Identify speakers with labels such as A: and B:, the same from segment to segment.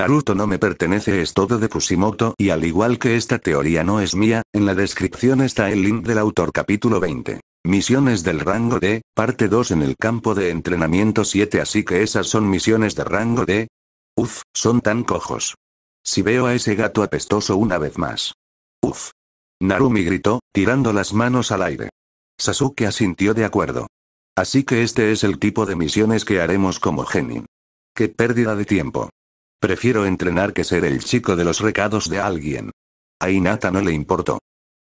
A: Naruto no me pertenece es todo de Kusimoto y al igual que esta teoría no es mía, en la descripción está el link del autor capítulo 20. Misiones del rango D, parte 2 en el campo de entrenamiento 7 así que esas son misiones de rango D. Uf, son tan cojos. Si veo a ese gato apestoso una vez más. Uf. Narumi gritó, tirando las manos al aire. Sasuke asintió de acuerdo. Así que este es el tipo de misiones que haremos como Genin. Qué pérdida de tiempo. Prefiero entrenar que ser el chico de los recados de alguien. A Inata no le importó.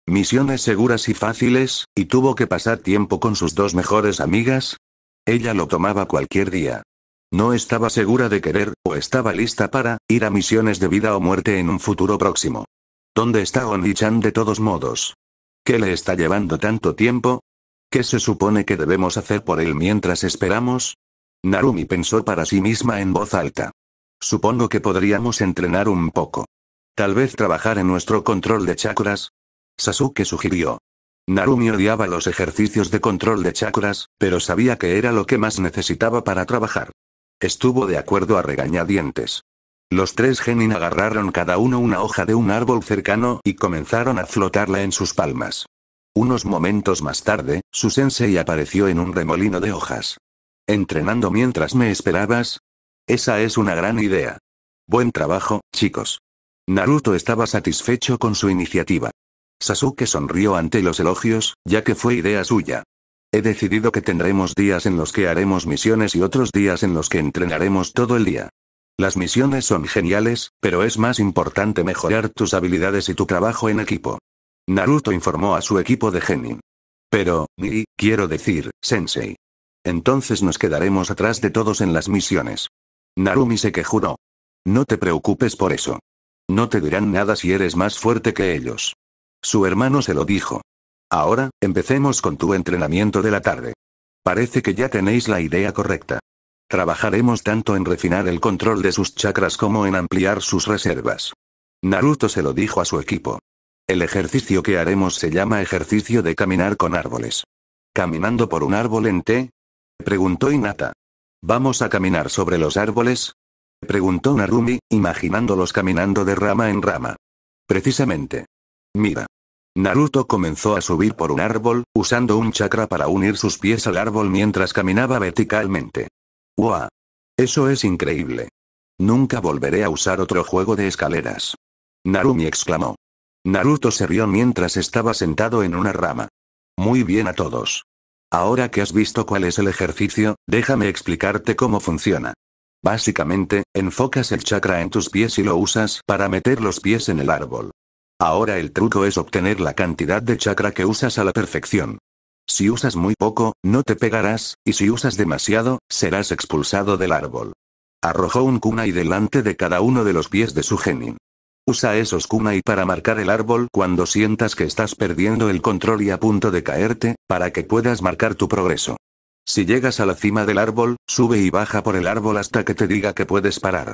A: Misiones seguras y fáciles, y tuvo que pasar tiempo con sus dos mejores amigas. Ella lo tomaba cualquier día. No estaba segura de querer, o estaba lista para, ir a misiones de vida o muerte en un futuro próximo. ¿Dónde está Onichan de todos modos? ¿Qué le está llevando tanto tiempo? ¿Qué se supone que debemos hacer por él mientras esperamos? Narumi pensó para sí misma en voz alta. Supongo que podríamos entrenar un poco. Tal vez trabajar en nuestro control de chakras. Sasuke sugirió. Narumi odiaba los ejercicios de control de chakras, pero sabía que era lo que más necesitaba para trabajar. Estuvo de acuerdo a regañadientes. Los tres genin agarraron cada uno una hoja de un árbol cercano y comenzaron a flotarla en sus palmas. Unos momentos más tarde, su sensei apareció en un remolino de hojas. Entrenando mientras me esperabas, esa es una gran idea. Buen trabajo, chicos. Naruto estaba satisfecho con su iniciativa. Sasuke sonrió ante los elogios, ya que fue idea suya. He decidido que tendremos días en los que haremos misiones y otros días en los que entrenaremos todo el día. Las misiones son geniales, pero es más importante mejorar tus habilidades y tu trabajo en equipo. Naruto informó a su equipo de Genin. Pero, mi, quiero decir, Sensei. Entonces nos quedaremos atrás de todos en las misiones. Narumi se quejuró. No te preocupes por eso. No te dirán nada si eres más fuerte que ellos. Su hermano se lo dijo. Ahora, empecemos con tu entrenamiento de la tarde. Parece que ya tenéis la idea correcta. Trabajaremos tanto en refinar el control de sus chakras como en ampliar sus reservas. Naruto se lo dijo a su equipo. El ejercicio que haremos se llama ejercicio de caminar con árboles. ¿Caminando por un árbol en té? Preguntó Inata. ¿Vamos a caminar sobre los árboles? Preguntó Narumi, imaginándolos caminando de rama en rama. Precisamente. Mira. Naruto comenzó a subir por un árbol, usando un chakra para unir sus pies al árbol mientras caminaba verticalmente. ¡Guau! Eso es increíble. Nunca volveré a usar otro juego de escaleras. Narumi exclamó. Naruto se rió mientras estaba sentado en una rama. Muy bien a todos. Ahora que has visto cuál es el ejercicio, déjame explicarte cómo funciona. Básicamente, enfocas el chakra en tus pies y lo usas para meter los pies en el árbol. Ahora el truco es obtener la cantidad de chakra que usas a la perfección. Si usas muy poco, no te pegarás, y si usas demasiado, serás expulsado del árbol. Arrojó un kunai delante de cada uno de los pies de su genin. Usa esos kunai para marcar el árbol cuando sientas que estás perdiendo el control y a punto de caerte, para que puedas marcar tu progreso. Si llegas a la cima del árbol, sube y baja por el árbol hasta que te diga que puedes parar.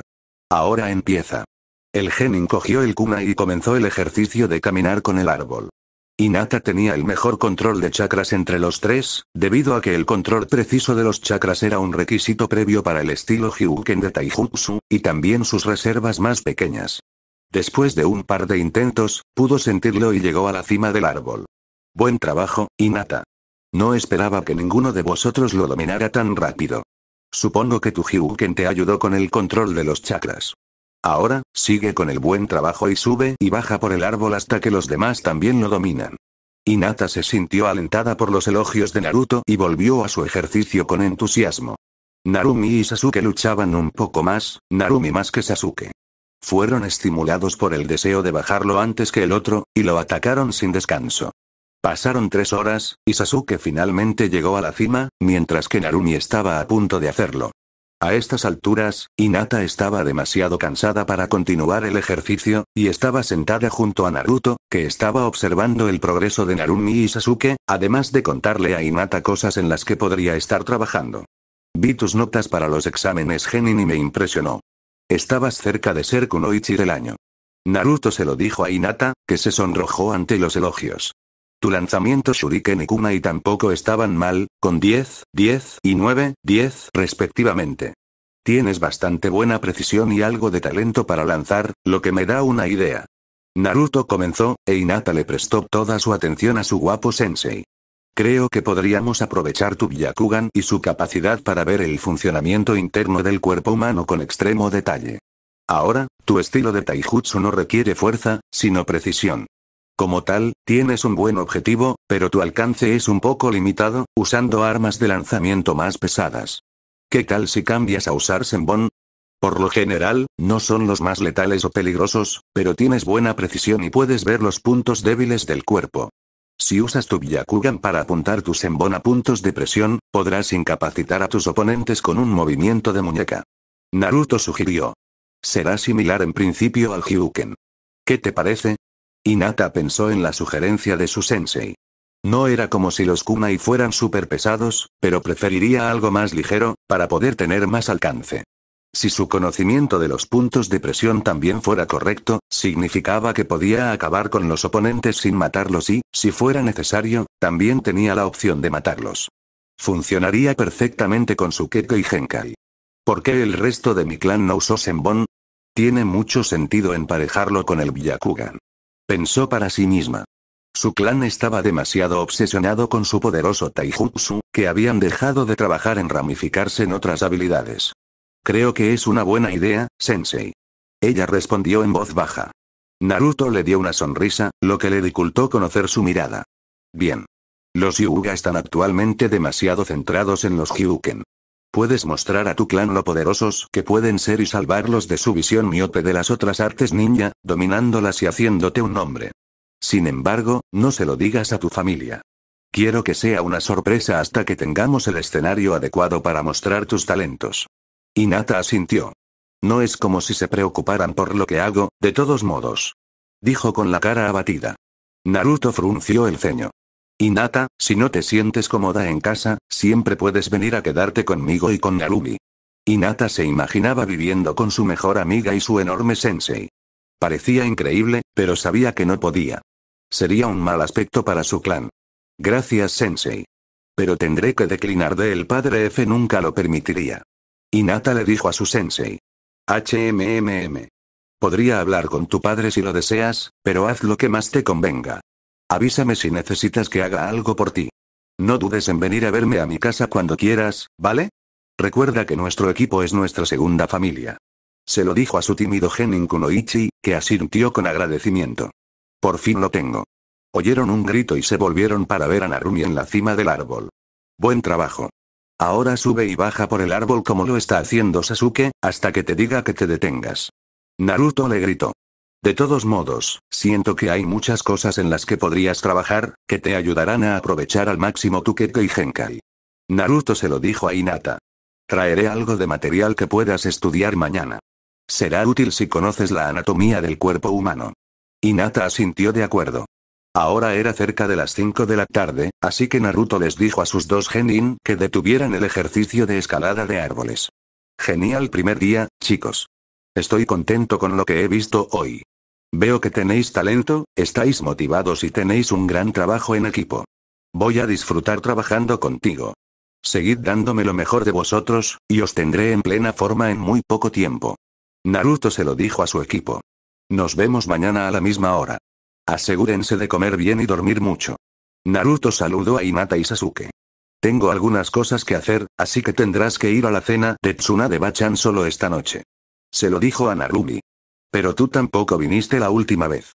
A: Ahora empieza. El genin cogió el kunai y comenzó el ejercicio de caminar con el árbol. Inata tenía el mejor control de chakras entre los tres, debido a que el control preciso de los chakras era un requisito previo para el estilo Hyuken de Taijutsu, y también sus reservas más pequeñas. Después de un par de intentos, pudo sentirlo y llegó a la cima del árbol. Buen trabajo, Inata. No esperaba que ninguno de vosotros lo dominara tan rápido. Supongo que tu Hyuken te ayudó con el control de los chakras. Ahora, sigue con el buen trabajo y sube y baja por el árbol hasta que los demás también lo dominan. Inata se sintió alentada por los elogios de Naruto y volvió a su ejercicio con entusiasmo. Narumi y Sasuke luchaban un poco más, Narumi más que Sasuke. Fueron estimulados por el deseo de bajarlo antes que el otro, y lo atacaron sin descanso. Pasaron tres horas, y Sasuke finalmente llegó a la cima, mientras que Narumi estaba a punto de hacerlo. A estas alturas, Inata estaba demasiado cansada para continuar el ejercicio, y estaba sentada junto a Naruto, que estaba observando el progreso de Narumi y Sasuke, además de contarle a Inata cosas en las que podría estar trabajando. Vi tus notas para los exámenes Genin y me impresionó. Estabas cerca de ser Kunoichi del año. Naruto se lo dijo a Hinata, que se sonrojó ante los elogios. Tu lanzamiento Shuriken y Kunai tampoco estaban mal, con 10, 10 y 9, 10 respectivamente. Tienes bastante buena precisión y algo de talento para lanzar, lo que me da una idea. Naruto comenzó, e Hinata le prestó toda su atención a su guapo sensei. Creo que podríamos aprovechar tu Byakugan y su capacidad para ver el funcionamiento interno del cuerpo humano con extremo detalle. Ahora, tu estilo de taijutsu no requiere fuerza, sino precisión. Como tal, tienes un buen objetivo, pero tu alcance es un poco limitado, usando armas de lanzamiento más pesadas. ¿Qué tal si cambias a usar Senbon? Por lo general, no son los más letales o peligrosos, pero tienes buena precisión y puedes ver los puntos débiles del cuerpo. Si usas tu Byakugan para apuntar tus a puntos de presión, podrás incapacitar a tus oponentes con un movimiento de muñeca. Naruto sugirió. Será similar en principio al Hyuken. ¿Qué te parece? Inata pensó en la sugerencia de su sensei. No era como si los kunai fueran súper pesados, pero preferiría algo más ligero, para poder tener más alcance. Si su conocimiento de los puntos de presión también fuera correcto, significaba que podía acabar con los oponentes sin matarlos y, si fuera necesario, también tenía la opción de matarlos. Funcionaría perfectamente con su Keke y Genkai. ¿Por qué el resto de mi clan no usó Senbon? Tiene mucho sentido emparejarlo con el Byakugan. Pensó para sí misma. Su clan estaba demasiado obsesionado con su poderoso Taijutsu, que habían dejado de trabajar en ramificarse en otras habilidades. Creo que es una buena idea, Sensei. Ella respondió en voz baja. Naruto le dio una sonrisa, lo que le dificultó conocer su mirada. Bien. Los Yuga están actualmente demasiado centrados en los Hyuken. Puedes mostrar a tu clan lo poderosos que pueden ser y salvarlos de su visión miope de las otras artes ninja, dominándolas y haciéndote un nombre. Sin embargo, no se lo digas a tu familia. Quiero que sea una sorpresa hasta que tengamos el escenario adecuado para mostrar tus talentos. Inata asintió. No es como si se preocuparan por lo que hago, de todos modos. Dijo con la cara abatida. Naruto frunció el ceño. Inata, si no te sientes cómoda en casa, siempre puedes venir a quedarte conmigo y con Narumi. Inata se imaginaba viviendo con su mejor amiga y su enorme sensei. Parecía increíble, pero sabía que no podía. Sería un mal aspecto para su clan. Gracias, sensei. Pero tendré que declinar de el padre F nunca lo permitiría. Nata le dijo a su sensei. HMMM. Podría hablar con tu padre si lo deseas, pero haz lo que más te convenga. Avísame si necesitas que haga algo por ti. No dudes en venir a verme a mi casa cuando quieras, ¿vale? Recuerda que nuestro equipo es nuestra segunda familia. Se lo dijo a su tímido Genin Kunoichi, que asintió con agradecimiento. Por fin lo tengo. Oyeron un grito y se volvieron para ver a Narumi en la cima del árbol. Buen trabajo. Ahora sube y baja por el árbol como lo está haciendo Sasuke, hasta que te diga que te detengas. Naruto le gritó. De todos modos, siento que hay muchas cosas en las que podrías trabajar, que te ayudarán a aprovechar al máximo tu Kekkei Genkai. Naruto se lo dijo a Inata. Traeré algo de material que puedas estudiar mañana. Será útil si conoces la anatomía del cuerpo humano. Inata asintió de acuerdo. Ahora era cerca de las 5 de la tarde, así que Naruto les dijo a sus dos genin que detuvieran el ejercicio de escalada de árboles. Genial primer día, chicos. Estoy contento con lo que he visto hoy. Veo que tenéis talento, estáis motivados y tenéis un gran trabajo en equipo. Voy a disfrutar trabajando contigo. Seguid dándome lo mejor de vosotros, y os tendré en plena forma en muy poco tiempo. Naruto se lo dijo a su equipo. Nos vemos mañana a la misma hora. Asegúrense de comer bien y dormir mucho. Naruto saludó a Hinata y Sasuke. Tengo algunas cosas que hacer, así que tendrás que ir a la cena de Tsunade Bachan solo esta noche. Se lo dijo a Narumi. Pero tú tampoco viniste la última vez.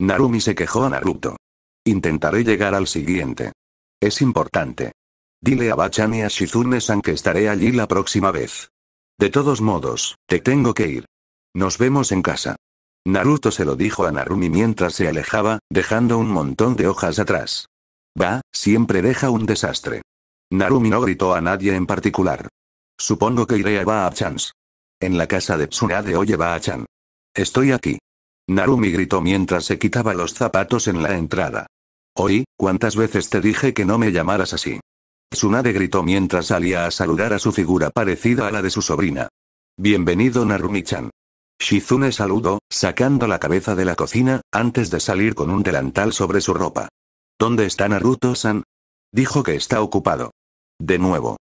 A: Narumi se quejó a Naruto. Intentaré llegar al siguiente. Es importante. Dile a Bachan y a Shizune-san que estaré allí la próxima vez. De todos modos, te tengo que ir. Nos vemos en casa. Naruto se lo dijo a Narumi mientras se alejaba, dejando un montón de hojas atrás. Va, siempre deja un desastre. Narumi no gritó a nadie en particular. Supongo que iré a Baachans. En la casa de Tsunade oye Baachan. chan Estoy aquí. Narumi gritó mientras se quitaba los zapatos en la entrada. Oí, ¿cuántas veces te dije que no me llamaras así? Tsunade gritó mientras salía a saludar a su figura parecida a la de su sobrina. Bienvenido Narumi-chan. Shizune saludó, sacando la cabeza de la cocina, antes de salir con un delantal sobre su ropa. ¿Dónde está Naruto-san? Dijo que está ocupado. De nuevo.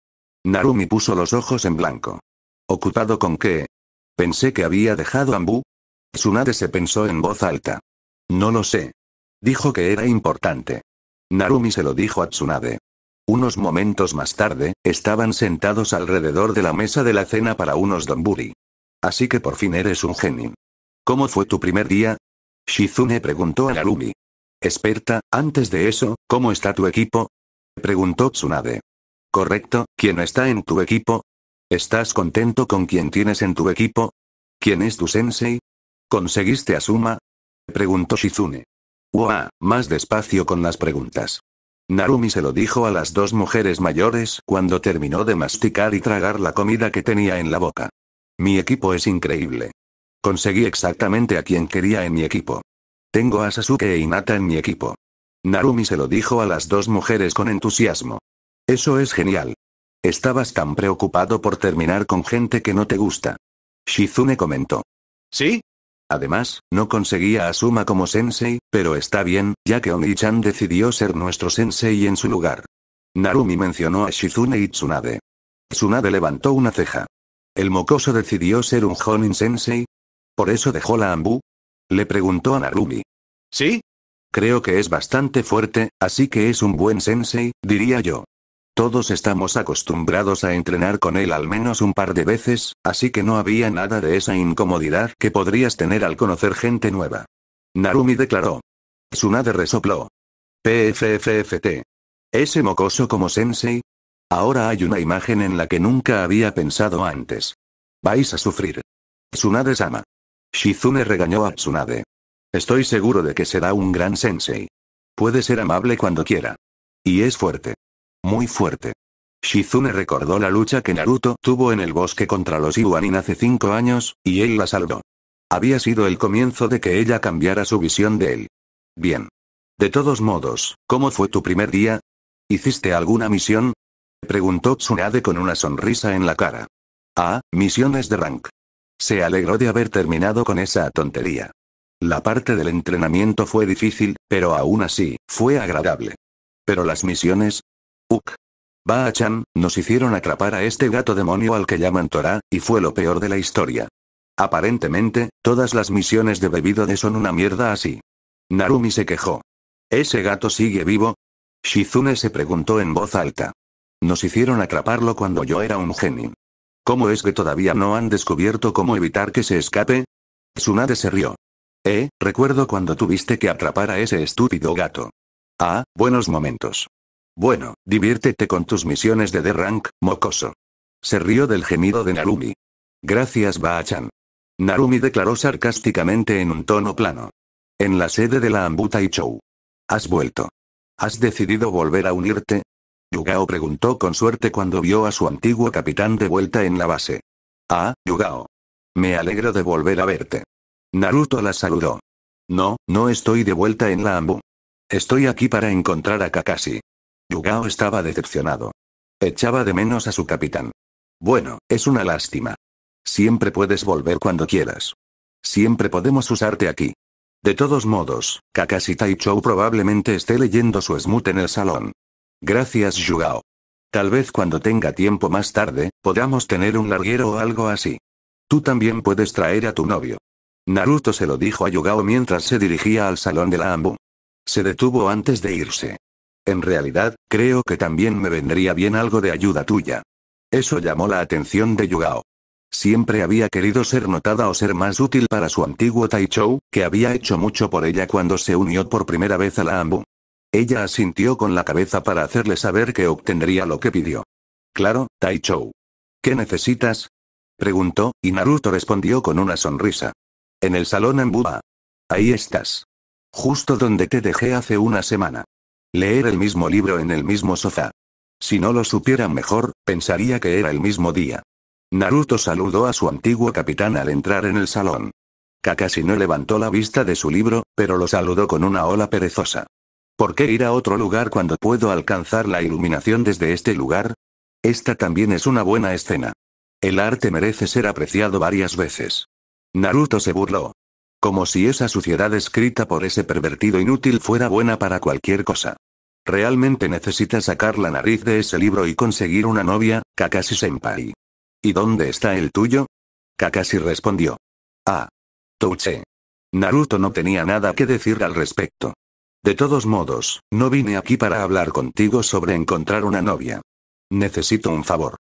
A: Narumi puso los ojos en blanco. ¿Ocupado con qué? Pensé que había dejado a Ambu. Tsunade se pensó en voz alta. No lo sé. Dijo que era importante. Narumi se lo dijo a Tsunade. Unos momentos más tarde, estaban sentados alrededor de la mesa de la cena para unos donburi. Así que por fin eres un genin. ¿Cómo fue tu primer día? Shizune preguntó a Narumi. Esperta, antes de eso, ¿cómo está tu equipo? Preguntó Tsunade. Correcto, ¿quién está en tu equipo? ¿Estás contento con quien tienes en tu equipo? ¿Quién es tu sensei? ¿Conseguiste a Suma? Preguntó Shizune. ¡Wow! Más despacio con las preguntas. Narumi se lo dijo a las dos mujeres mayores cuando terminó de masticar y tragar la comida que tenía en la boca. Mi equipo es increíble. Conseguí exactamente a quien quería en mi equipo. Tengo a Sasuke e Inata en mi equipo. Narumi se lo dijo a las dos mujeres con entusiasmo. Eso es genial. Estabas tan preocupado por terminar con gente que no te gusta. Shizune comentó. ¿Sí? Además, no conseguía a Asuma como sensei, pero está bien, ya que Oni-chan decidió ser nuestro sensei en su lugar. Narumi mencionó a Shizune y Tsunade. Tsunade levantó una ceja. El mocoso decidió ser un Honin-sensei. ¿Por eso dejó la Ambu? Le preguntó a Narumi. ¿Sí? Creo que es bastante fuerte, así que es un buen sensei, diría yo. Todos estamos acostumbrados a entrenar con él al menos un par de veces, así que no había nada de esa incomodidad que podrías tener al conocer gente nueva. Narumi declaró. Tsunade resopló. PFFFT. Ese mocoso como sensei, Ahora hay una imagen en la que nunca había pensado antes. Vais a sufrir. Tsunade-sama. Shizune regañó a Tsunade. Estoy seguro de que será un gran sensei. Puede ser amable cuando quiera. Y es fuerte. Muy fuerte. Shizune recordó la lucha que Naruto tuvo en el bosque contra los Iwanin hace cinco años, y él la salvó. Había sido el comienzo de que ella cambiara su visión de él. Bien. De todos modos, ¿cómo fue tu primer día? ¿Hiciste alguna misión? preguntó Tsunade con una sonrisa en la cara. Ah, misiones de rank. Se alegró de haber terminado con esa tontería. La parte del entrenamiento fue difícil, pero aún así, fue agradable. Pero las misiones... Uk. ba nos hicieron atrapar a este gato demonio al que llaman Torah, y fue lo peor de la historia. Aparentemente, todas las misiones de bebido de son una mierda así. Narumi se quejó. ¿Ese gato sigue vivo? Shizune se preguntó en voz alta. Nos hicieron atraparlo cuando yo era un genin. ¿Cómo es que todavía no han descubierto cómo evitar que se escape? Tsunade se rió. Eh, recuerdo cuando tuviste que atrapar a ese estúpido gato. Ah, buenos momentos. Bueno, diviértete con tus misiones de D-Rank, mocoso. Se rió del gemido de Narumi. Gracias Baachan. Narumi declaró sarcásticamente en un tono plano. En la sede de la Ambuta Show. Has vuelto. ¿Has decidido volver a unirte? Yugao preguntó con suerte cuando vio a su antiguo capitán de vuelta en la base. Ah, Yugao. Me alegro de volver a verte. Naruto la saludó. No, no estoy de vuelta en la Ambu. Estoy aquí para encontrar a Kakashi. Yugao estaba decepcionado. Echaba de menos a su capitán. Bueno, es una lástima. Siempre puedes volver cuando quieras. Siempre podemos usarte aquí. De todos modos, Kakashi Taichou probablemente esté leyendo su smut en el salón. Gracias Yugao. Tal vez cuando tenga tiempo más tarde, podamos tener un larguero o algo así. Tú también puedes traer a tu novio. Naruto se lo dijo a Yugao mientras se dirigía al salón de la Ambu. Se detuvo antes de irse. En realidad, creo que también me vendría bien algo de ayuda tuya. Eso llamó la atención de Yugao. Siempre había querido ser notada o ser más útil para su antiguo Taichou, que había hecho mucho por ella cuando se unió por primera vez a la Ambu. Ella asintió con la cabeza para hacerle saber que obtendría lo que pidió. Claro, Taichou. ¿Qué necesitas? Preguntó, y Naruto respondió con una sonrisa. En el salón en buda Ahí estás. Justo donde te dejé hace una semana. Leer el mismo libro en el mismo sofá. Si no lo supieran mejor, pensaría que era el mismo día. Naruto saludó a su antiguo capitán al entrar en el salón. Kakashi no levantó la vista de su libro, pero lo saludó con una ola perezosa. ¿Por qué ir a otro lugar cuando puedo alcanzar la iluminación desde este lugar? Esta también es una buena escena. El arte merece ser apreciado varias veces. Naruto se burló. Como si esa suciedad escrita por ese pervertido inútil fuera buena para cualquier cosa. Realmente necesita sacar la nariz de ese libro y conseguir una novia, Kakashi Senpai. ¿Y dónde está el tuyo? Kakashi respondió. Ah. Touche. Naruto no tenía nada que decir al respecto. De todos modos, no vine aquí para hablar contigo sobre encontrar una novia. Necesito un favor.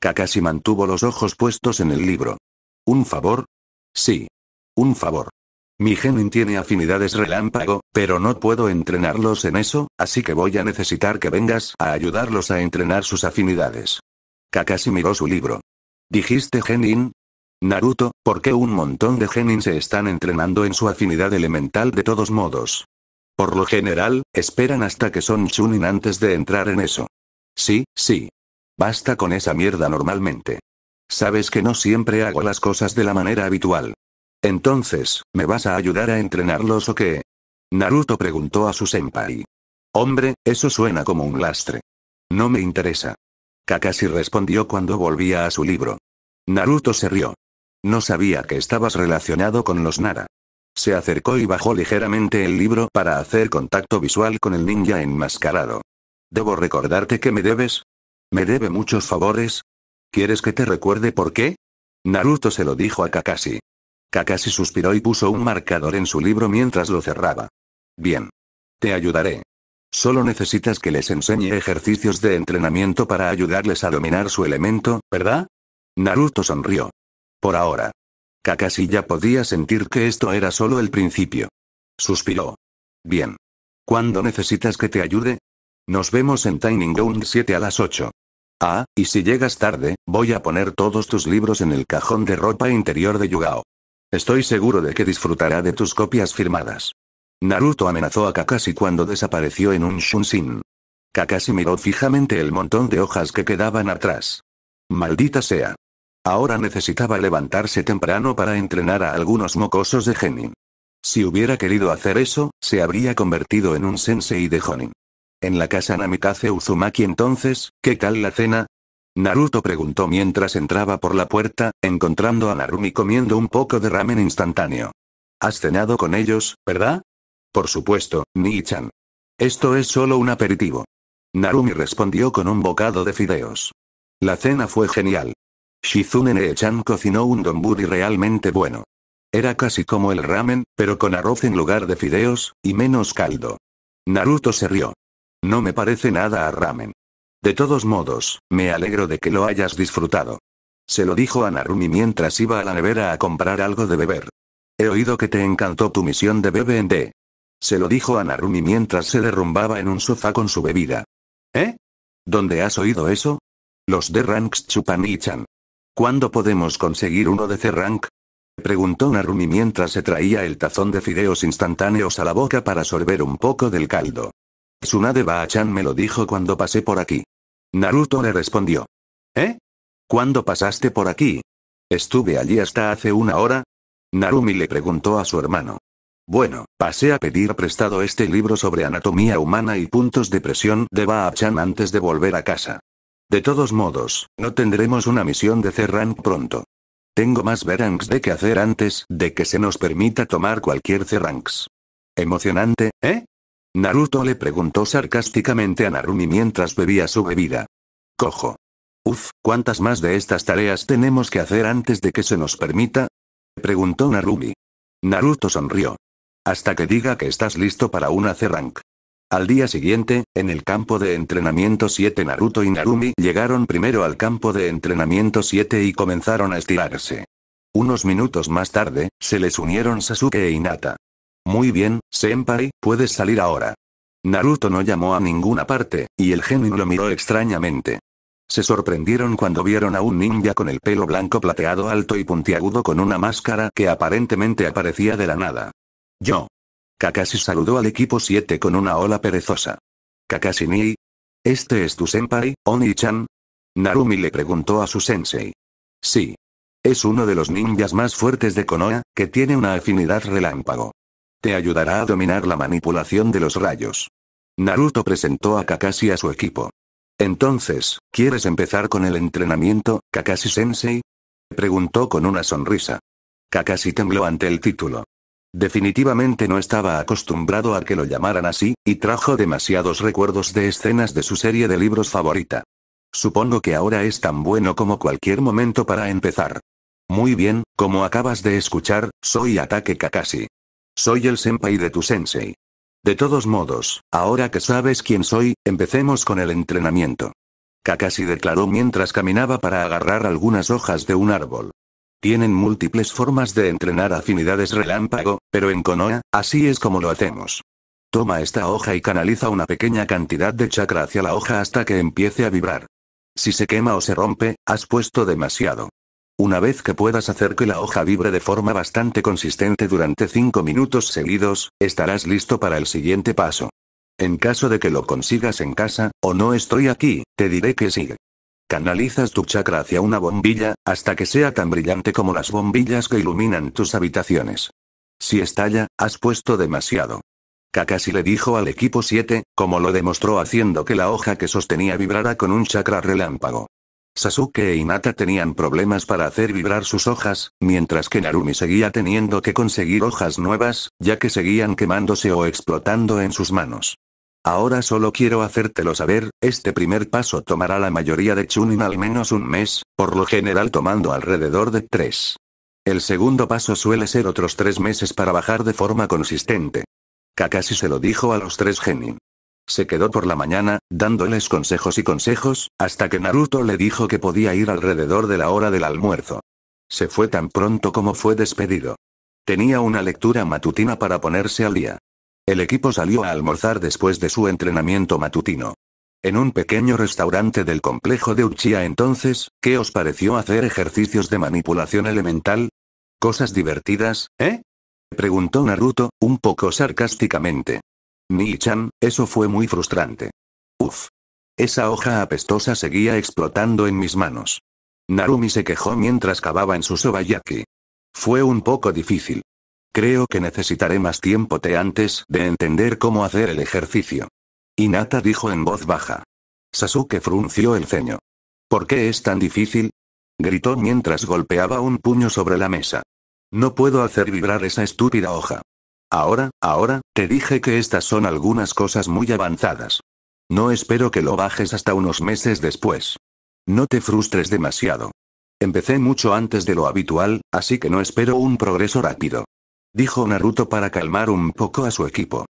A: Kakashi mantuvo los ojos puestos en el libro. ¿Un favor? Sí. Un favor. Mi genin tiene afinidades relámpago, pero no puedo entrenarlos en eso, así que voy a necesitar que vengas a ayudarlos a entrenar sus afinidades. Kakashi miró su libro. ¿Dijiste genin? Naruto, ¿por qué un montón de genin se están entrenando en su afinidad elemental de todos modos? Por lo general, esperan hasta que son Chunin antes de entrar en eso. Sí, sí. Basta con esa mierda normalmente. Sabes que no siempre hago las cosas de la manera habitual. Entonces, ¿me vas a ayudar a entrenarlos o qué? Naruto preguntó a su senpai. Hombre, eso suena como un lastre. No me interesa. Kakashi respondió cuando volvía a su libro. Naruto se rió. No sabía que estabas relacionado con los Nara. Se acercó y bajó ligeramente el libro para hacer contacto visual con el ninja enmascarado. ¿Debo recordarte que me debes? ¿Me debe muchos favores? ¿Quieres que te recuerde por qué? Naruto se lo dijo a Kakashi. Kakashi suspiró y puso un marcador en su libro mientras lo cerraba. Bien. Te ayudaré. Solo necesitas que les enseñe ejercicios de entrenamiento para ayudarles a dominar su elemento, ¿verdad? Naruto sonrió. Por ahora. Kakashi ya podía sentir que esto era solo el principio. Suspiró. Bien. ¿Cuándo necesitas que te ayude? Nos vemos en Tiny 7 a las 8. Ah, y si llegas tarde, voy a poner todos tus libros en el cajón de ropa interior de Yugao. Estoy seguro de que disfrutará de tus copias firmadas. Naruto amenazó a Kakashi cuando desapareció en un Shunshin. Kakashi miró fijamente el montón de hojas que quedaban atrás. Maldita sea. Ahora necesitaba levantarse temprano para entrenar a algunos mocosos de Genin. Si hubiera querido hacer eso, se habría convertido en un sensei de Honin. En la casa Namikaze Uzumaki entonces, ¿qué tal la cena? Naruto preguntó mientras entraba por la puerta, encontrando a Narumi comiendo un poco de ramen instantáneo. Has cenado con ellos, ¿verdad? Por supuesto, Nii-chan. Esto es solo un aperitivo. Narumi respondió con un bocado de fideos. La cena fue genial. Shizune Nee-chan cocinó un donburi realmente bueno. Era casi como el ramen, pero con arroz en lugar de fideos, y menos caldo. Naruto se rió. No me parece nada a ramen. De todos modos, me alegro de que lo hayas disfrutado. Se lo dijo a Narumi mientras iba a la nevera a comprar algo de beber. He oído que te encantó tu misión de D. Se lo dijo a Narumi mientras se derrumbaba en un sofá con su bebida. ¿Eh? ¿Dónde has oído eso? Los de Ranks Chupan y Chan. ¿Cuándo podemos conseguir uno de C-Rank? Preguntó Narumi mientras se traía el tazón de fideos instantáneos a la boca para sorber un poco del caldo. Tsunade Baachan me lo dijo cuando pasé por aquí. Naruto le respondió. ¿Eh? ¿Cuándo pasaste por aquí? Estuve allí hasta hace una hora. Narumi le preguntó a su hermano. Bueno, pasé a pedir prestado este libro sobre anatomía humana y puntos de presión de Baachan antes de volver a casa. De todos modos, no tendremos una misión de C-Rank pronto. Tengo más B-Ranks de que hacer antes de que se nos permita tomar cualquier C-Ranks. Emocionante, ¿eh? Naruto le preguntó sarcásticamente a Narumi mientras bebía su bebida. Cojo. Uf, ¿cuántas más de estas tareas tenemos que hacer antes de que se nos permita? Preguntó Narumi. Naruto sonrió. Hasta que diga que estás listo para una C-Rank. Al día siguiente, en el campo de entrenamiento 7 Naruto y Narumi llegaron primero al campo de entrenamiento 7 y comenzaron a estirarse. Unos minutos más tarde, se les unieron Sasuke e Inata. Muy bien, Senpai, puedes salir ahora. Naruto no llamó a ninguna parte, y el genin lo miró extrañamente. Se sorprendieron cuando vieron a un ninja con el pelo blanco plateado alto y puntiagudo con una máscara que aparentemente aparecía de la nada. Yo. Kakashi saludó al equipo 7 con una ola perezosa. Kakashi Nii. ¿Este es tu senpai, Oni-chan? Narumi le preguntó a su sensei. Sí. Es uno de los ninjas más fuertes de Konoha, que tiene una afinidad relámpago. Te ayudará a dominar la manipulación de los rayos. Naruto presentó a Kakashi a su equipo. Entonces, ¿quieres empezar con el entrenamiento, Kakashi-sensei? Preguntó con una sonrisa. Kakashi tembló ante el título. Definitivamente no estaba acostumbrado a que lo llamaran así, y trajo demasiados recuerdos de escenas de su serie de libros favorita. Supongo que ahora es tan bueno como cualquier momento para empezar. Muy bien, como acabas de escuchar, soy Ataque Kakashi. Soy el senpai de tu sensei. De todos modos, ahora que sabes quién soy, empecemos con el entrenamiento. Kakashi declaró mientras caminaba para agarrar algunas hojas de un árbol. Tienen múltiples formas de entrenar afinidades relámpago, pero en Konoha, así es como lo hacemos. Toma esta hoja y canaliza una pequeña cantidad de chakra hacia la hoja hasta que empiece a vibrar. Si se quema o se rompe, has puesto demasiado. Una vez que puedas hacer que la hoja vibre de forma bastante consistente durante 5 minutos seguidos, estarás listo para el siguiente paso. En caso de que lo consigas en casa, o no estoy aquí, te diré que sigue. Canalizas tu chakra hacia una bombilla, hasta que sea tan brillante como las bombillas que iluminan tus habitaciones. Si estalla, has puesto demasiado. Kakashi le dijo al equipo 7, como lo demostró haciendo que la hoja que sostenía vibrara con un chakra relámpago. Sasuke e Inata tenían problemas para hacer vibrar sus hojas, mientras que Narumi seguía teniendo que conseguir hojas nuevas, ya que seguían quemándose o explotando en sus manos. Ahora solo quiero hacértelo saber, este primer paso tomará la mayoría de Chunin al menos un mes, por lo general tomando alrededor de tres. El segundo paso suele ser otros tres meses para bajar de forma consistente. Kakashi se lo dijo a los tres genin. Se quedó por la mañana, dándoles consejos y consejos, hasta que Naruto le dijo que podía ir alrededor de la hora del almuerzo. Se fue tan pronto como fue despedido. Tenía una lectura matutina para ponerse al día. El equipo salió a almorzar después de su entrenamiento matutino. En un pequeño restaurante del complejo de Uchiha entonces, ¿qué os pareció hacer ejercicios de manipulación elemental? Cosas divertidas, ¿eh? Preguntó Naruto, un poco sarcásticamente. Nii-chan, eso fue muy frustrante. Uf. Esa hoja apestosa seguía explotando en mis manos. Narumi se quejó mientras cavaba en su sobayaki. Fue un poco difícil. Creo que necesitaré más tiempo te antes de entender cómo hacer el ejercicio. Inata dijo en voz baja. Sasuke frunció el ceño. ¿Por qué es tan difícil? gritó mientras golpeaba un puño sobre la mesa. No puedo hacer vibrar esa estúpida hoja. Ahora, ahora, te dije que estas son algunas cosas muy avanzadas. No espero que lo bajes hasta unos meses después. No te frustres demasiado. Empecé mucho antes de lo habitual, así que no espero un progreso rápido dijo Naruto para calmar un poco a su equipo.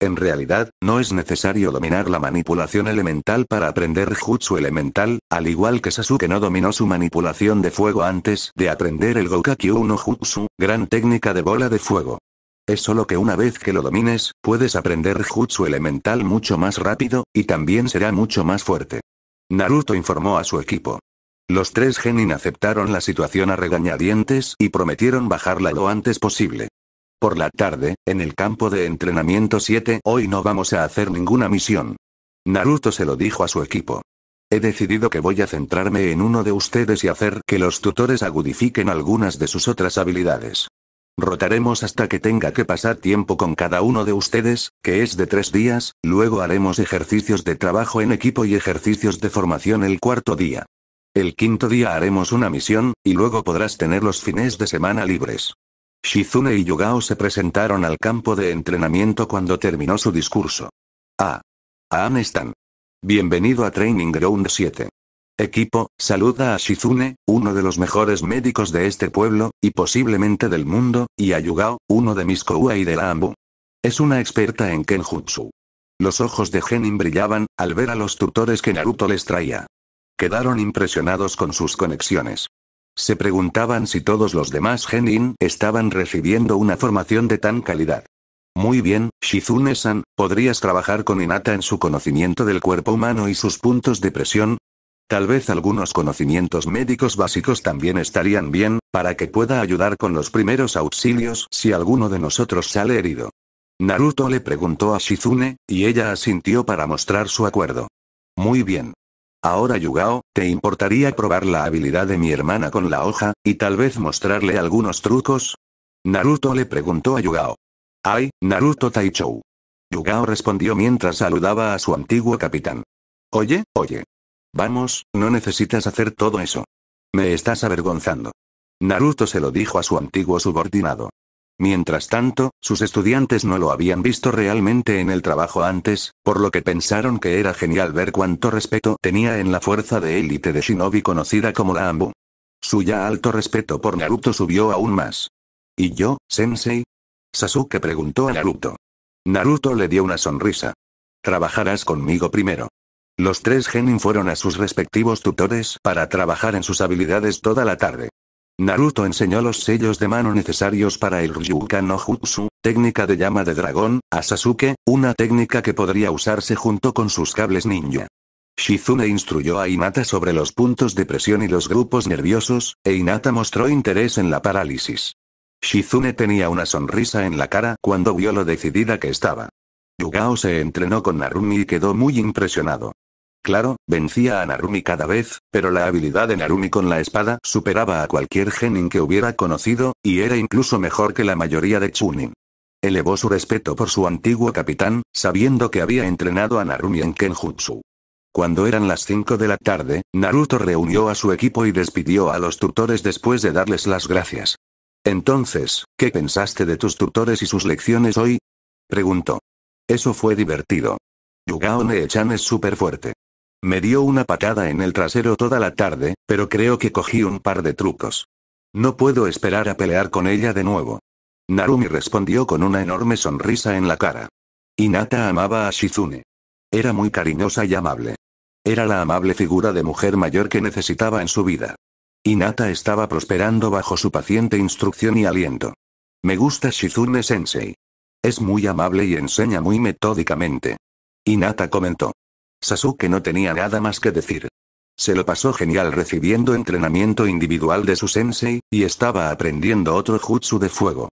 A: En realidad, no es necesario dominar la manipulación elemental para aprender jutsu elemental, al igual que Sasuke no dominó su manipulación de fuego antes de aprender el Gokaku Uno Jutsu, gran técnica de bola de fuego. Es solo que una vez que lo domines, puedes aprender jutsu elemental mucho más rápido, y también será mucho más fuerte. Naruto informó a su equipo. Los tres genin aceptaron la situación a regañadientes y prometieron bajarla lo antes posible. Por la tarde, en el campo de entrenamiento 7, hoy no vamos a hacer ninguna misión. Naruto se lo dijo a su equipo. He decidido que voy a centrarme en uno de ustedes y hacer que los tutores agudifiquen algunas de sus otras habilidades. Rotaremos hasta que tenga que pasar tiempo con cada uno de ustedes, que es de tres días, luego haremos ejercicios de trabajo en equipo y ejercicios de formación el cuarto día. El quinto día haremos una misión, y luego podrás tener los fines de semana libres. Shizune y Yugao se presentaron al campo de entrenamiento cuando terminó su discurso. Ah. Ah, Bienvenido a Training Ground 7. Equipo, saluda a Shizune, uno de los mejores médicos de este pueblo, y posiblemente del mundo, y a Yugao, uno de mis y de la Ambu. Es una experta en Kenjutsu. Los ojos de Genin brillaban, al ver a los tutores que Naruto les traía. Quedaron impresionados con sus conexiones. Se preguntaban si todos los demás genin estaban recibiendo una formación de tan calidad. Muy bien, Shizune-san, ¿podrías trabajar con Inata en su conocimiento del cuerpo humano y sus puntos de presión? Tal vez algunos conocimientos médicos básicos también estarían bien, para que pueda ayudar con los primeros auxilios si alguno de nosotros sale herido. Naruto le preguntó a Shizune, y ella asintió para mostrar su acuerdo. Muy bien. Ahora Yugao, ¿te importaría probar la habilidad de mi hermana con la hoja, y tal vez mostrarle algunos trucos? Naruto le preguntó a Yugao. ¡Ay, Naruto Taichou! Yugao respondió mientras saludaba a su antiguo capitán. Oye, oye. Vamos, no necesitas hacer todo eso. Me estás avergonzando. Naruto se lo dijo a su antiguo subordinado. Mientras tanto, sus estudiantes no lo habían visto realmente en el trabajo antes, por lo que pensaron que era genial ver cuánto respeto tenía en la fuerza de élite de Shinobi conocida como la Ambu. Su ya alto respeto por Naruto subió aún más. ¿Y yo, Sensei? Sasuke preguntó a Naruto. Naruto le dio una sonrisa. Trabajarás conmigo primero. Los tres genin fueron a sus respectivos tutores para trabajar en sus habilidades toda la tarde. Naruto enseñó los sellos de mano necesarios para el Ryukano no Jutsu, técnica de llama de dragón, a Sasuke, una técnica que podría usarse junto con sus cables ninja. Shizune instruyó a Inata sobre los puntos de presión y los grupos nerviosos, e Inata mostró interés en la parálisis. Shizune tenía una sonrisa en la cara cuando vio lo decidida que estaba. Yugao se entrenó con Narumi y quedó muy impresionado. Claro, vencía a Narumi cada vez, pero la habilidad de Narumi con la espada superaba a cualquier genin que hubiera conocido, y era incluso mejor que la mayoría de Chunin. Elevó su respeto por su antiguo capitán, sabiendo que había entrenado a Narumi en Kenjutsu. Cuando eran las 5 de la tarde, Naruto reunió a su equipo y despidió a los tutores después de darles las gracias. Entonces, ¿qué pensaste de tus tutores y sus lecciones hoy? Preguntó. Eso fue divertido. Yugao chan es súper fuerte. Me dio una patada en el trasero toda la tarde, pero creo que cogí un par de trucos. No puedo esperar a pelear con ella de nuevo. Narumi respondió con una enorme sonrisa en la cara. Inata amaba a Shizune. Era muy cariñosa y amable. Era la amable figura de mujer mayor que necesitaba en su vida. Inata estaba prosperando bajo su paciente instrucción y aliento. Me gusta Shizune Sensei. Es muy amable y enseña muy metódicamente. Inata comentó. Sasuke no tenía nada más que decir. Se lo pasó genial recibiendo entrenamiento individual de su sensei, y estaba aprendiendo otro jutsu de fuego.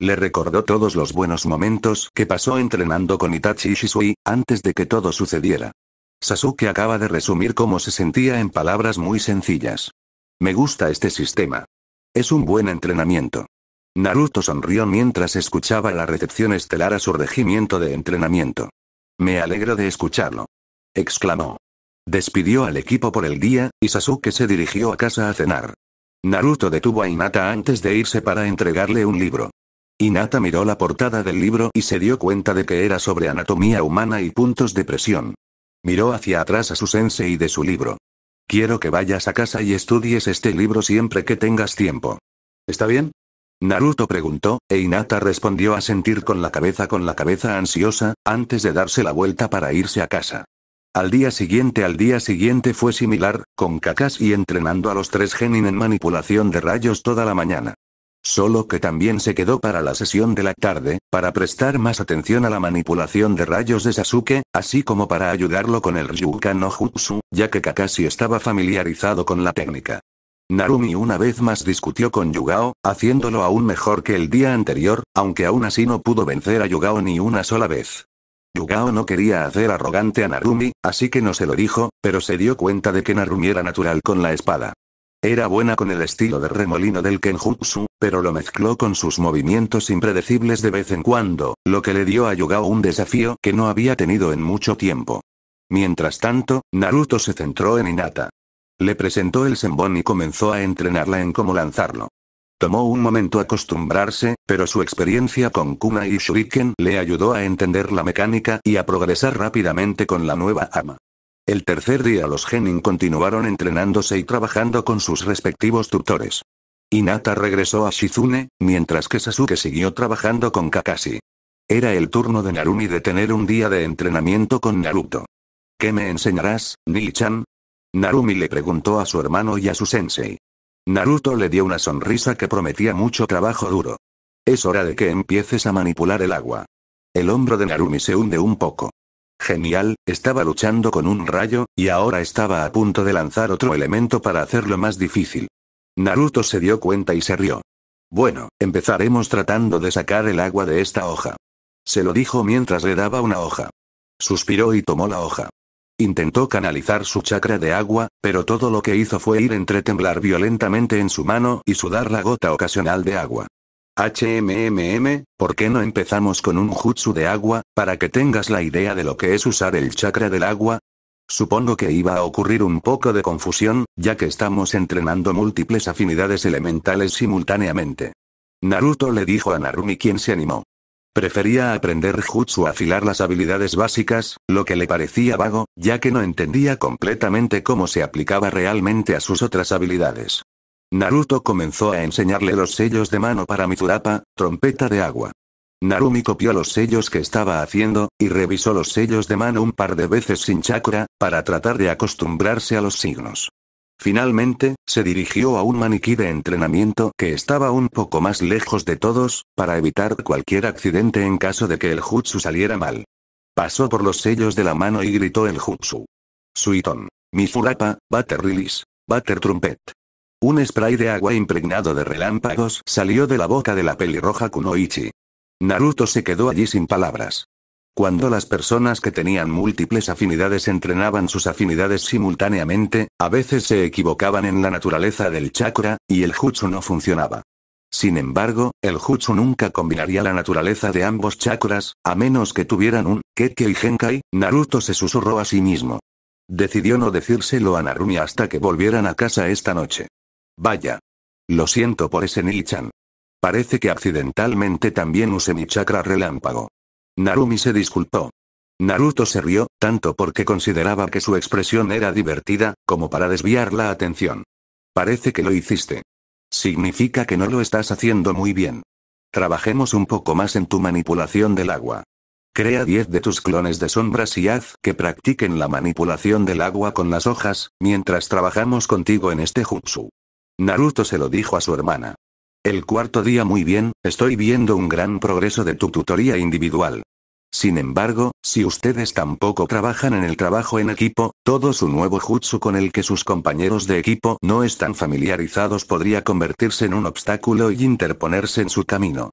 A: Le recordó todos los buenos momentos que pasó entrenando con Itachi y Shisui, antes de que todo sucediera. Sasuke acaba de resumir cómo se sentía en palabras muy sencillas. Me gusta este sistema. Es un buen entrenamiento. Naruto sonrió mientras escuchaba la recepción estelar a su regimiento de entrenamiento. Me alegro de escucharlo exclamó. Despidió al equipo por el día, y Sasuke se dirigió a casa a cenar. Naruto detuvo a Inata antes de irse para entregarle un libro. Inata miró la portada del libro y se dio cuenta de que era sobre anatomía humana y puntos de presión. Miró hacia atrás a su sensei de su libro. Quiero que vayas a casa y estudies este libro siempre que tengas tiempo. ¿Está bien? Naruto preguntó, e Inata respondió a sentir con la cabeza con la cabeza ansiosa, antes de darse la vuelta para irse a casa. Al día siguiente al día siguiente fue similar, con Kakashi entrenando a los tres genin en manipulación de rayos toda la mañana. Solo que también se quedó para la sesión de la tarde, para prestar más atención a la manipulación de rayos de Sasuke, así como para ayudarlo con el Ryukano no Jutsu, ya que Kakashi estaba familiarizado con la técnica. Narumi una vez más discutió con Yugao, haciéndolo aún mejor que el día anterior, aunque aún así no pudo vencer a Yugao ni una sola vez. Yugao no quería hacer arrogante a Narumi, así que no se lo dijo, pero se dio cuenta de que Narumi era natural con la espada. Era buena con el estilo de remolino del Kenjutsu, pero lo mezcló con sus movimientos impredecibles de vez en cuando, lo que le dio a Yugao un desafío que no había tenido en mucho tiempo. Mientras tanto, Naruto se centró en Hinata. Le presentó el Senbon y comenzó a entrenarla en cómo lanzarlo. Tomó un momento acostumbrarse, pero su experiencia con Kuna y Shuriken le ayudó a entender la mecánica y a progresar rápidamente con la nueva ama. El tercer día los Genin continuaron entrenándose y trabajando con sus respectivos tutores. Inata regresó a Shizune, mientras que Sasuke siguió trabajando con Kakashi. Era el turno de Narumi de tener un día de entrenamiento con Naruto. ¿Qué me enseñarás, Nii-chan? Narumi le preguntó a su hermano y a su sensei. Naruto le dio una sonrisa que prometía mucho trabajo duro. Es hora de que empieces a manipular el agua. El hombro de Narumi se hunde un poco. Genial, estaba luchando con un rayo, y ahora estaba a punto de lanzar otro elemento para hacerlo más difícil. Naruto se dio cuenta y se rió. Bueno, empezaremos tratando de sacar el agua de esta hoja. Se lo dijo mientras le daba una hoja. Suspiró y tomó la hoja. Intentó canalizar su chakra de agua, pero todo lo que hizo fue ir entre temblar violentamente en su mano y sudar la gota ocasional de agua. HMMM, ¿por qué no empezamos con un jutsu de agua, para que tengas la idea de lo que es usar el chakra del agua? Supongo que iba a ocurrir un poco de confusión, ya que estamos entrenando múltiples afinidades elementales simultáneamente. Naruto le dijo a Narumi quien se animó. Prefería aprender jutsu a afilar las habilidades básicas, lo que le parecía vago, ya que no entendía completamente cómo se aplicaba realmente a sus otras habilidades. Naruto comenzó a enseñarle los sellos de mano para Mitsurapa, trompeta de agua. Narumi copió los sellos que estaba haciendo, y revisó los sellos de mano un par de veces sin chakra, para tratar de acostumbrarse a los signos. Finalmente, se dirigió a un maniquí de entrenamiento que estaba un poco más lejos de todos, para evitar cualquier accidente en caso de que el jutsu saliera mal. Pasó por los sellos de la mano y gritó el jutsu. Suiton. Mizurapa, Butter Release. Butter Trumpet. Un spray de agua impregnado de relámpagos salió de la boca de la pelirroja Kunoichi. Naruto se quedó allí sin palabras. Cuando las personas que tenían múltiples afinidades entrenaban sus afinidades simultáneamente, a veces se equivocaban en la naturaleza del chakra, y el jutsu no funcionaba. Sin embargo, el jutsu nunca combinaría la naturaleza de ambos chakras, a menos que tuvieran un Keke Genkai, Naruto se susurró a sí mismo. Decidió no decírselo a Narumi hasta que volvieran a casa esta noche. Vaya. Lo siento por ese Nichan. Parece que accidentalmente también usé mi chakra relámpago. Narumi se disculpó. Naruto se rió, tanto porque consideraba que su expresión era divertida, como para desviar la atención. Parece que lo hiciste. Significa que no lo estás haciendo muy bien. Trabajemos un poco más en tu manipulación del agua. Crea 10 de tus clones de sombras y haz que practiquen la manipulación del agua con las hojas, mientras trabajamos contigo en este jutsu. Naruto se lo dijo a su hermana. El cuarto día muy bien, estoy viendo un gran progreso de tu tutoría individual. Sin embargo, si ustedes tampoco trabajan en el trabajo en equipo, todo su nuevo jutsu con el que sus compañeros de equipo no están familiarizados podría convertirse en un obstáculo y interponerse en su camino.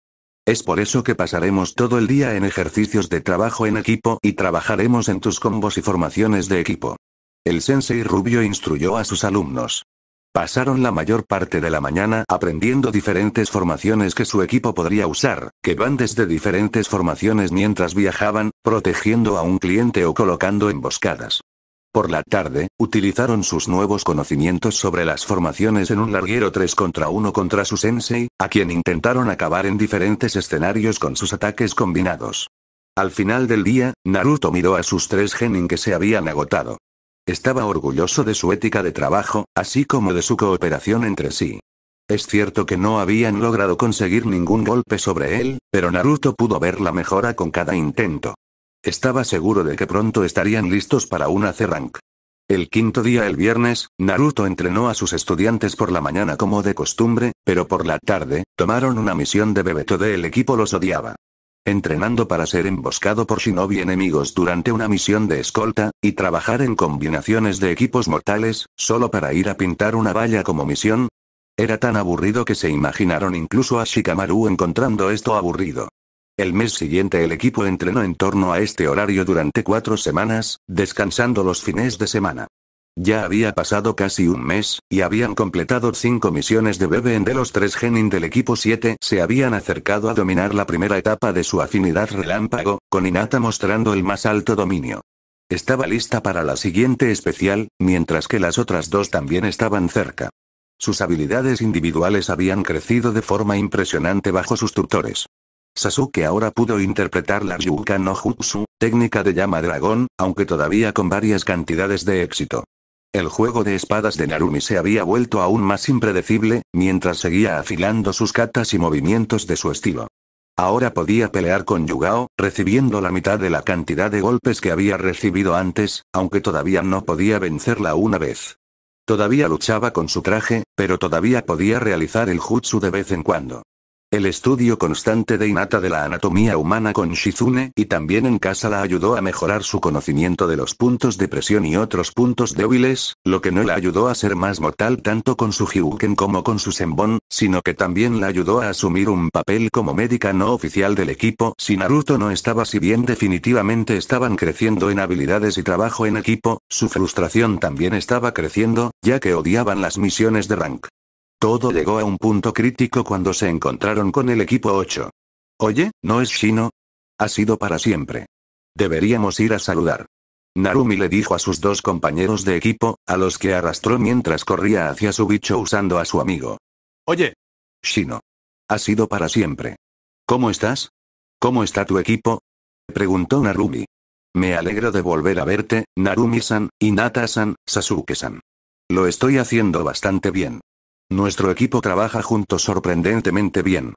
A: Es por eso que pasaremos todo el día en ejercicios de trabajo en equipo y trabajaremos en tus combos y formaciones de equipo. El sensei rubio instruyó a sus alumnos. Pasaron la mayor parte de la mañana aprendiendo diferentes formaciones que su equipo podría usar, que van desde diferentes formaciones mientras viajaban, protegiendo a un cliente o colocando emboscadas. Por la tarde, utilizaron sus nuevos conocimientos sobre las formaciones en un larguero 3 contra 1 contra su sensei, a quien intentaron acabar en diferentes escenarios con sus ataques combinados. Al final del día, Naruto miró a sus tres genin que se habían agotado. Estaba orgulloso de su ética de trabajo, así como de su cooperación entre sí. Es cierto que no habían logrado conseguir ningún golpe sobre él, pero Naruto pudo ver la mejora con cada intento. Estaba seguro de que pronto estarían listos para una c El quinto día el viernes, Naruto entrenó a sus estudiantes por la mañana como de costumbre, pero por la tarde, tomaron una misión de Bebeto el equipo los odiaba entrenando para ser emboscado por shinobi enemigos durante una misión de escolta, y trabajar en combinaciones de equipos mortales, solo para ir a pintar una valla como misión? Era tan aburrido que se imaginaron incluso a Shikamaru encontrando esto aburrido. El mes siguiente el equipo entrenó en torno a este horario durante cuatro semanas, descansando los fines de semana. Ya había pasado casi un mes, y habían completado cinco misiones de en de los tres Genin del equipo 7 se habían acercado a dominar la primera etapa de su afinidad relámpago, con Inata mostrando el más alto dominio. Estaba lista para la siguiente especial, mientras que las otras dos también estaban cerca. Sus habilidades individuales habían crecido de forma impresionante bajo sus tutores. Sasuke ahora pudo interpretar la Ryukan no Jutsu, técnica de llama dragón, aunque todavía con varias cantidades de éxito. El juego de espadas de Narumi se había vuelto aún más impredecible, mientras seguía afilando sus katas y movimientos de su estilo. Ahora podía pelear con Yugao, recibiendo la mitad de la cantidad de golpes que había recibido antes, aunque todavía no podía vencerla una vez. Todavía luchaba con su traje, pero todavía podía realizar el jutsu de vez en cuando. El estudio constante de Inata de la anatomía humana con Shizune y también en casa la ayudó a mejorar su conocimiento de los puntos de presión y otros puntos débiles, lo que no la ayudó a ser más mortal tanto con su Hyuken como con su Senbon, sino que también la ayudó a asumir un papel como médica no oficial del equipo. Si Naruto no estaba si bien definitivamente estaban creciendo en habilidades y trabajo en equipo, su frustración también estaba creciendo, ya que odiaban las misiones de rank. Todo llegó a un punto crítico cuando se encontraron con el equipo 8. Oye, ¿no es Shino? Ha sido para siempre. Deberíamos ir a saludar. Narumi le dijo a sus dos compañeros de equipo, a los que arrastró mientras corría hacia su bicho usando a su amigo. Oye. Shino. Ha sido para siempre. ¿Cómo estás? ¿Cómo está tu equipo? Preguntó Narumi. Me alegro de volver a verte, Narumi-san, inata san Sasuke-san. Lo estoy haciendo bastante bien. Nuestro equipo trabaja juntos sorprendentemente bien.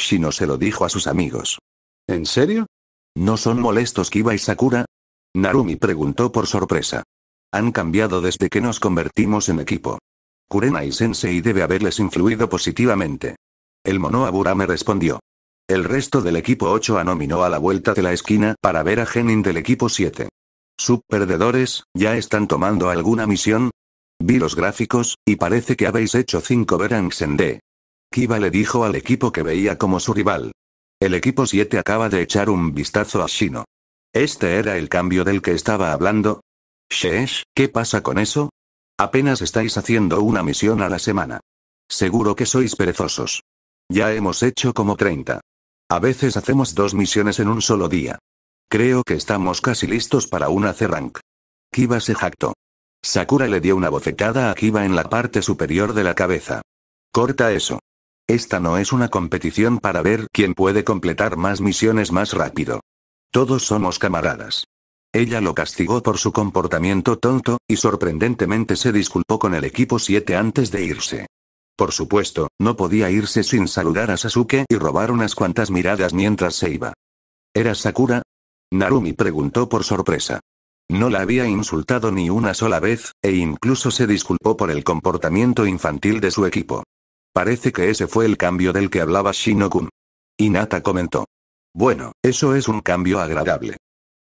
A: Shino se lo dijo a sus amigos. ¿En serio? ¿No son molestos Kiba y Sakura? Narumi preguntó por sorpresa. Han cambiado desde que nos convertimos en equipo. Kurena y Sensei debe haberles influido positivamente. El mono Abura me respondió. El resto del equipo 8 anominó a la vuelta de la esquina para ver a Genin del equipo 7. Subperdedores, ¿ya están tomando alguna misión? Vi los gráficos, y parece que habéis hecho 5 Berangs en D. Kiba le dijo al equipo que veía como su rival. El equipo 7 acaba de echar un vistazo a Shino. ¿Este era el cambio del que estaba hablando? Shesh, ¿qué pasa con eso? Apenas estáis haciendo una misión a la semana. Seguro que sois perezosos. Ya hemos hecho como 30. A veces hacemos dos misiones en un solo día. Creo que estamos casi listos para una C-Rank. Kiba se jactó. Sakura le dio una bofetada a Kiba en la parte superior de la cabeza. Corta eso. Esta no es una competición para ver quién puede completar más misiones más rápido. Todos somos camaradas. Ella lo castigó por su comportamiento tonto, y sorprendentemente se disculpó con el equipo 7 antes de irse. Por supuesto, no podía irse sin saludar a Sasuke y robar unas cuantas miradas mientras se iba. ¿Era Sakura? Narumi preguntó por sorpresa. No la había insultado ni una sola vez, e incluso se disculpó por el comportamiento infantil de su equipo. Parece que ese fue el cambio del que hablaba Shinokun. Inata comentó. Bueno, eso es un cambio agradable.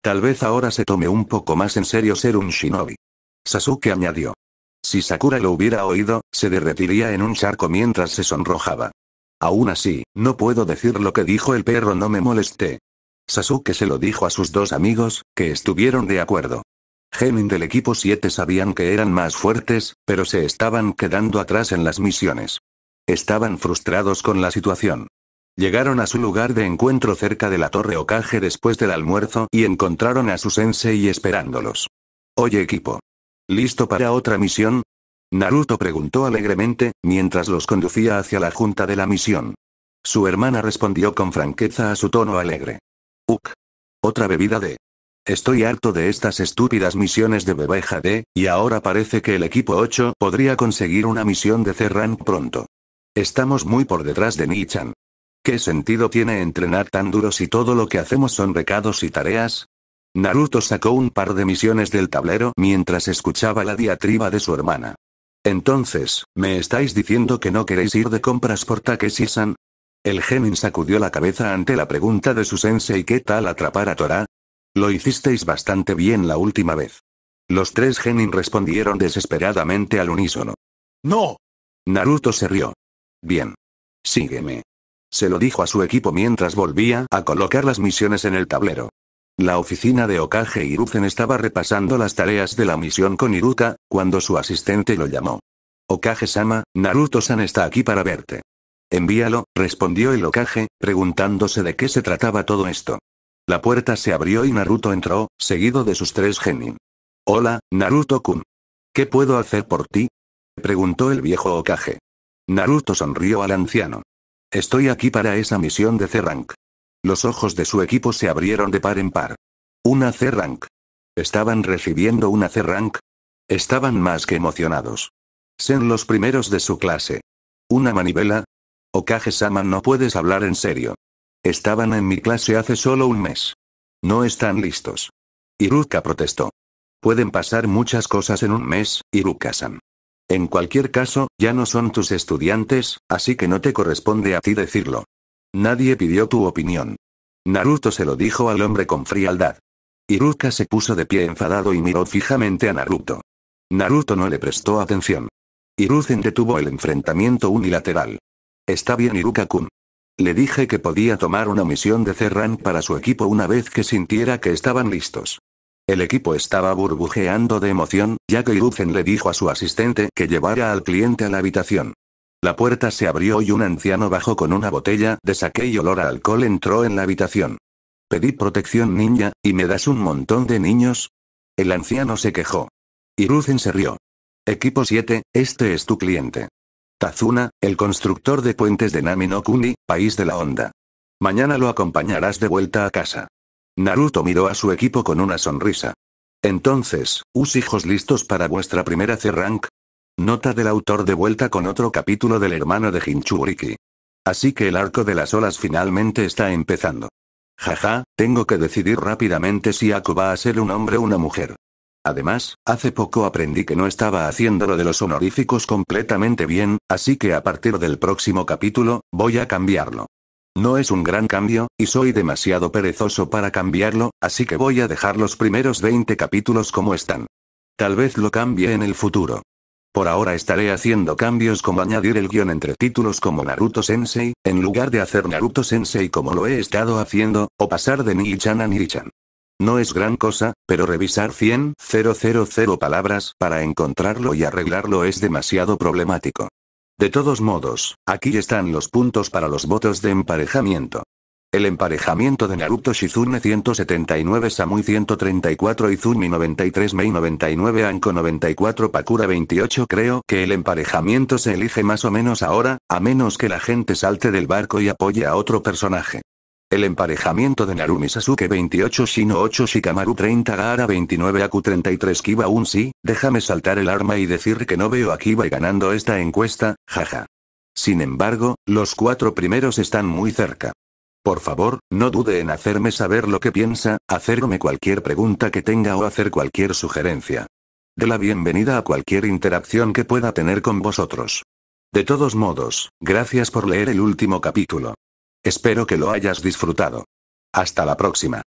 A: Tal vez ahora se tome un poco más en serio ser un shinobi. Sasuke añadió. Si Sakura lo hubiera oído, se derretiría en un charco mientras se sonrojaba. Aún así, no puedo decir lo que dijo el perro no me molesté. Sasuke se lo dijo a sus dos amigos, que estuvieron de acuerdo. Genin del equipo 7 sabían que eran más fuertes, pero se estaban quedando atrás en las misiones. Estaban frustrados con la situación. Llegaron a su lugar de encuentro cerca de la torre Okage después del almuerzo y encontraron a su sensei esperándolos. Oye equipo. ¿Listo para otra misión? Naruto preguntó alegremente, mientras los conducía hacia la junta de la misión. Su hermana respondió con franqueza a su tono alegre. Uk. Otra bebida de... Estoy harto de estas estúpidas misiones de bebeja de, y ahora parece que el equipo 8 podría conseguir una misión de Cerran pronto. Estamos muy por detrás de Nichan. ¿Qué sentido tiene entrenar tan duro si todo lo que hacemos son recados y tareas? Naruto sacó un par de misiones del tablero mientras escuchaba la diatriba de su hermana. Entonces, ¿me estáis diciendo que no queréis ir de compras por Takeshi-san? El genin sacudió la cabeza ante la pregunta de su sensei ¿qué tal atrapar a Tora? Lo hicisteis bastante bien la última vez. Los tres genin respondieron desesperadamente al unísono. ¡No! Naruto se rió. Bien. Sígueme. Se lo dijo a su equipo mientras volvía a colocar las misiones en el tablero. La oficina de Okage Hiruzen estaba repasando las tareas de la misión con Iruka, cuando su asistente lo llamó. Okage-sama, Naruto-san está aquí para verte. Envíalo, respondió el ocaje, preguntándose de qué se trataba todo esto. La puerta se abrió y Naruto entró, seguido de sus tres genin. Hola, Naruto-kun. ¿Qué puedo hacer por ti? preguntó el viejo Okage. Naruto sonrió al anciano. Estoy aquí para esa misión de C-Rank. Los ojos de su equipo se abrieron de par en par. Una C-Rank. ¿Estaban recibiendo una C-Rank? Estaban más que emocionados. Sen los primeros de su clase. Una manivela, Okage-sama no puedes hablar en serio. Estaban en mi clase hace solo un mes. No están listos. Iruka protestó. Pueden pasar muchas cosas en un mes, Iruka-san. En cualquier caso, ya no son tus estudiantes, así que no te corresponde a ti decirlo. Nadie pidió tu opinión. Naruto se lo dijo al hombre con frialdad. Iruka se puso de pie enfadado y miró fijamente a Naruto. Naruto no le prestó atención. Iruka detuvo el enfrentamiento unilateral. Está bien Iruka-kun. Le dije que podía tomar una misión de Cerran para su equipo una vez que sintiera que estaban listos. El equipo estaba burbujeando de emoción, ya que Iruzen le dijo a su asistente que llevara al cliente a la habitación. La puerta se abrió y un anciano bajó con una botella de saque y olor a alcohol entró en la habitación. Pedí protección niña, ¿y me das un montón de niños? El anciano se quejó. Iruzen se rió. Equipo 7, este es tu cliente. Tazuna, el constructor de puentes de Nami no Kuni, país de la onda. Mañana lo acompañarás de vuelta a casa. Naruto miró a su equipo con una sonrisa. Entonces, ¿us hijos listos para vuestra primera C-Rank? Nota del autor de vuelta con otro capítulo del hermano de Hinchuriki. Así que el arco de las olas finalmente está empezando. Jaja, tengo que decidir rápidamente si Aku va a ser un hombre o una mujer. Además, hace poco aprendí que no estaba haciendo lo de los honoríficos completamente bien, así que a partir del próximo capítulo, voy a cambiarlo. No es un gran cambio, y soy demasiado perezoso para cambiarlo, así que voy a dejar los primeros 20 capítulos como están. Tal vez lo cambie en el futuro. Por ahora estaré haciendo cambios como añadir el guión entre títulos como Naruto Sensei, en lugar de hacer Naruto Sensei como lo he estado haciendo, o pasar de Nii-chan a nii no es gran cosa, pero revisar 100 000 palabras para encontrarlo y arreglarlo es demasiado problemático. De todos modos, aquí están los puntos para los votos de emparejamiento. El emparejamiento de Naruto Shizune 179 Samui 134 Izumi 93 Mei 99 Anko 94 Pakura 28 Creo que el emparejamiento se elige más o menos ahora, a menos que la gente salte del barco y apoye a otro personaje. El emparejamiento de Narumi Sasuke 28 Shino 8 Shikamaru 30 Gaara 29 Aku 33 Kiba aún sí, déjame saltar el arma y decir que no veo a Kiba ganando esta encuesta, jaja. Sin embargo, los cuatro primeros están muy cerca. Por favor, no dude en hacerme saber lo que piensa, hacerme cualquier pregunta que tenga o hacer cualquier sugerencia. De la bienvenida a cualquier interacción que pueda tener con vosotros. De todos modos, gracias por leer el último capítulo. Espero que lo hayas disfrutado. Hasta la próxima.